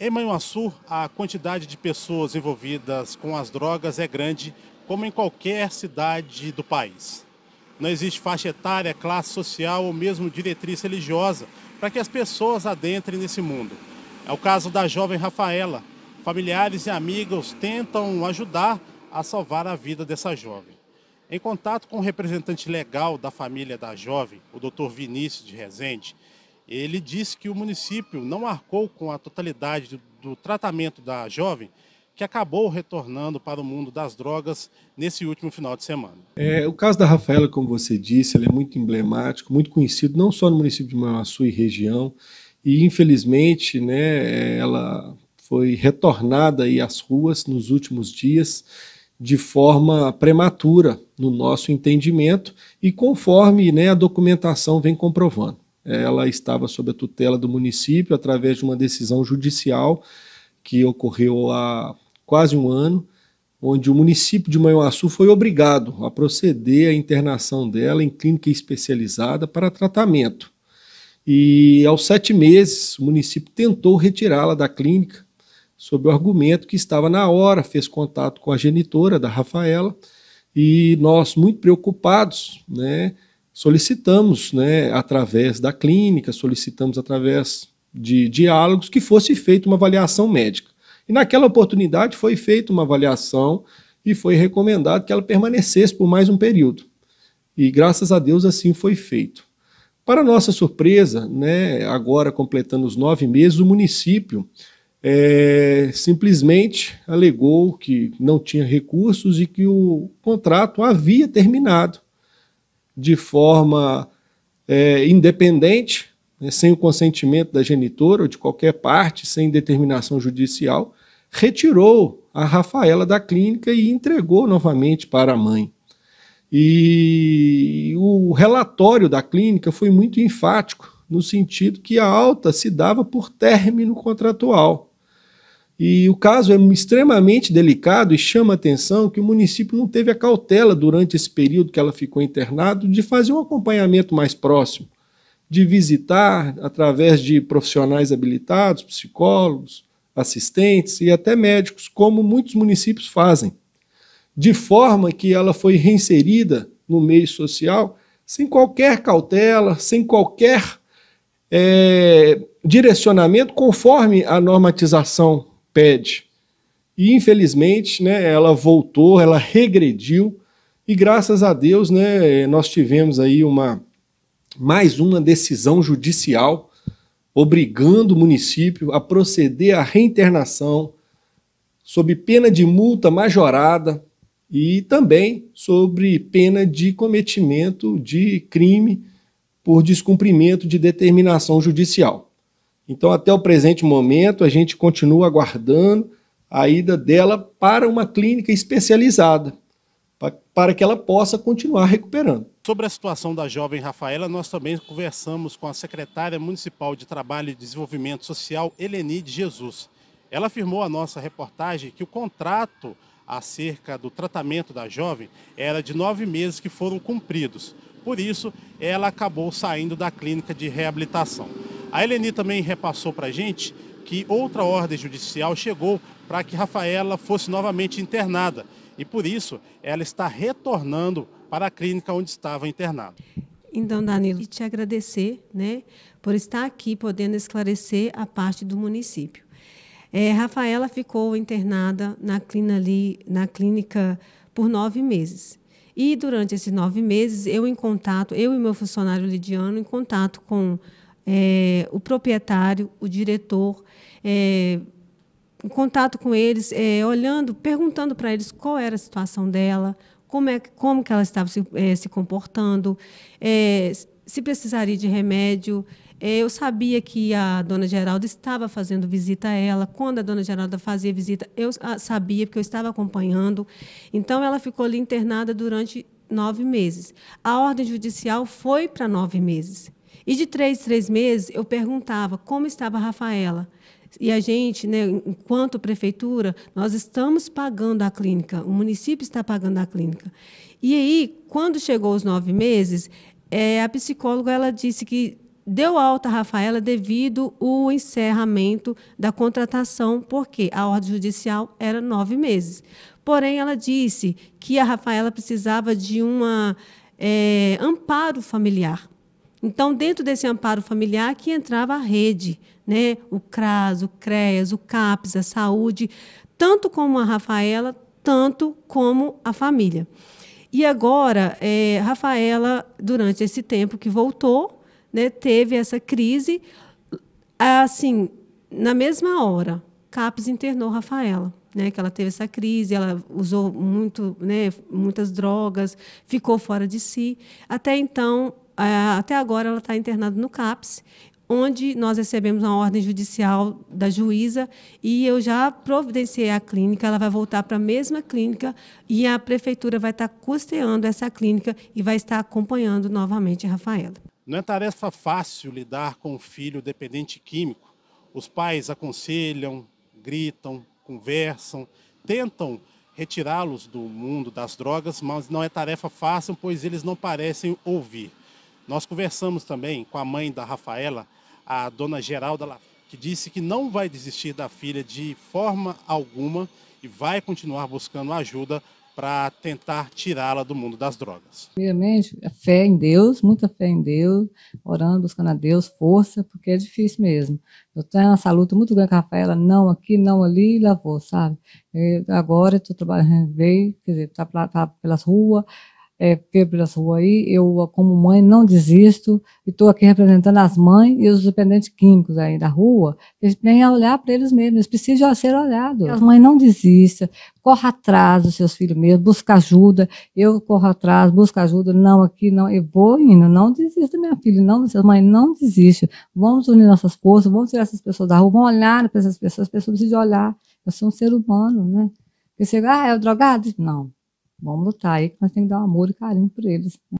Em Manhuaçu, a quantidade de pessoas envolvidas com as drogas é grande, como em qualquer cidade do país. Não existe faixa etária, classe social ou mesmo diretriz religiosa para que as pessoas adentrem nesse mundo. É o caso da jovem Rafaela. Familiares e amigos tentam ajudar a salvar a vida dessa jovem. Em contato com o representante legal da família da jovem, o Dr. Vinícius de Rezende, ele disse que o município não arcou com a totalidade do, tratamento da jovem, que acabou retornando para o mundo das drogas nesse último final de semana. É, o caso da Rafaela, como você disse, é muito emblemático, muito conhecido não só no município de Manhuaçu e região, e infelizmente, né, ela foi retornada aí às ruas nos últimos dias de forma prematura no nosso entendimento e conforme né, a documentação vem comprovando ela estava sob a tutela do município através de uma decisão judicial que ocorreu há quase um ano, onde o município de Manhuaçu foi obrigado a proceder à internação dela em clínica especializada para tratamento. E aos sete meses, o município tentou retirá-la da clínica, sob o argumento que estava na hora, fez contato com a genitora da Rafaela, e nós, muito preocupados, né, solicitamos, né, através da clínica, solicitamos através de diálogos que fosse feita uma avaliação médica. E naquela oportunidade foi feita uma avaliação e foi recomendado que ela permanecesse por mais um período. E graças a Deus assim foi feito. Para nossa surpresa, né, agora completando os nove meses, o município é, simplesmente alegou que não tinha recursos e que o contrato havia terminado de forma é, independente, né, sem o consentimento da genitora ou de qualquer parte, sem determinação judicial, retirou a Rafaela da clínica e entregou novamente para a mãe. E o relatório da clínica foi muito enfático, no sentido que a alta se dava por término contratual. E o caso é extremamente delicado e chama atenção que o município não teve a cautela durante esse período que ela ficou internada de fazer um acompanhamento mais próximo, de visitar através de profissionais habilitados, psicólogos, assistentes e até médicos, como muitos municípios fazem. De forma que ela foi reinserida no meio social sem qualquer cautela, sem qualquer é, direcionamento conforme a normatização pede. E infelizmente, né, ela voltou, ela regrediu e graças a Deus, né, nós tivemos aí uma mais uma decisão judicial obrigando o município a proceder à reinternação sob pena de multa majorada e também sobre pena de cometimento de crime por descumprimento de determinação judicial. Então, até o presente momento, a gente continua aguardando a ida dela para uma clínica especializada, para que ela possa continuar recuperando. Sobre a situação da jovem Rafaela, nós também conversamos com a secretária municipal de Trabalho e Desenvolvimento Social, de Jesus. Ela afirmou à nossa reportagem que o contrato acerca do tratamento da jovem era de nove meses que foram cumpridos. Por isso, ela acabou saindo da clínica de reabilitação. A Eleni também repassou para a gente que outra ordem judicial chegou para que Rafaela fosse novamente internada e por isso ela está retornando para a clínica onde estava internada. Então, Danilo, te agradecer né, por estar aqui podendo esclarecer a parte do município. É, Rafaela ficou internada na clínica, ali, na clínica por nove meses. E durante esses nove meses, eu em contato, eu e meu funcionário Lidiano, em contato com é, o proprietário, o diretor, é, em contato com eles, é, olhando, perguntando para eles qual era a situação dela, como, é, como que ela estava se, é, se comportando, é, se precisaria de remédio. É, eu sabia que a dona Geralda estava fazendo visita a ela. Quando a dona Geralda fazia visita, eu sabia, porque eu estava acompanhando. Então, ela ficou ali internada durante nove meses. A ordem judicial foi para nove meses. E de três, três meses, eu perguntava como estava a Rafaela. E a gente, né, enquanto prefeitura, nós estamos pagando a clínica, o município está pagando a clínica. E aí, quando chegou os nove meses, é, a psicóloga ela disse que deu alta a Rafaela devido ao encerramento da contratação, porque a ordem judicial era nove meses. Porém, ela disse que a Rafaela precisava de um é, amparo familiar. Então, dentro desse amparo familiar que entrava a rede, né? o CRAS, o CREAS, o CAPES, a saúde, tanto como a Rafaela, tanto como a família. E agora, é, Rafaela, durante esse tempo que voltou, né, teve essa crise, assim, na mesma hora, CAPES internou Rafaela. Né, que ela teve essa crise, ela usou muito, né, muitas drogas, ficou fora de si. Até então, é, até agora ela está internada no CAPS, onde nós recebemos uma ordem judicial da juíza e eu já providenciei a clínica, ela vai voltar para a mesma clínica e a prefeitura vai estar tá custeando essa clínica e vai estar acompanhando novamente a Rafaela. Não é tarefa fácil lidar com um filho dependente químico. Os pais aconselham, gritam, conversam, tentam retirá-los do mundo das drogas, mas não é tarefa fácil, pois eles não parecem ouvir. Nós conversamos também com a mãe da Rafaela, a dona Geralda, que disse que não vai desistir da filha de forma alguma e vai continuar buscando ajuda para tentar tirá-la do mundo das drogas. Primeiramente, fé em Deus, muita fé em Deus, orando, buscando a Deus, força, porque é difícil mesmo. Eu tenho essa luta muito grande com a Rafaela, não aqui, não ali, e lá vou, sabe? Eu, agora estou trabalhando, veio, quer dizer, tá, tá pelas ruas, é, rua aí Eu, como mãe, não desisto e estou aqui representando as mães e os dependentes químicos aí da rua. Eles têm a olhar para eles mesmos, eles precisam ser olhados. As mães não desistam, corra atrás dos seus filhos mesmo, busca ajuda. Eu corro atrás, busca ajuda. Não, aqui não, eu vou indo, não desista, minha filha, não as Mãe, não desiste. Vamos unir nossas forças, vamos tirar essas pessoas da rua, vamos olhar para essas pessoas, as pessoas precisam olhar. Eu sou um ser humano, né? Porque você, ah, é o drogado? Não vamos lutar aí que nós temos que dar um amor e carinho por eles. Né?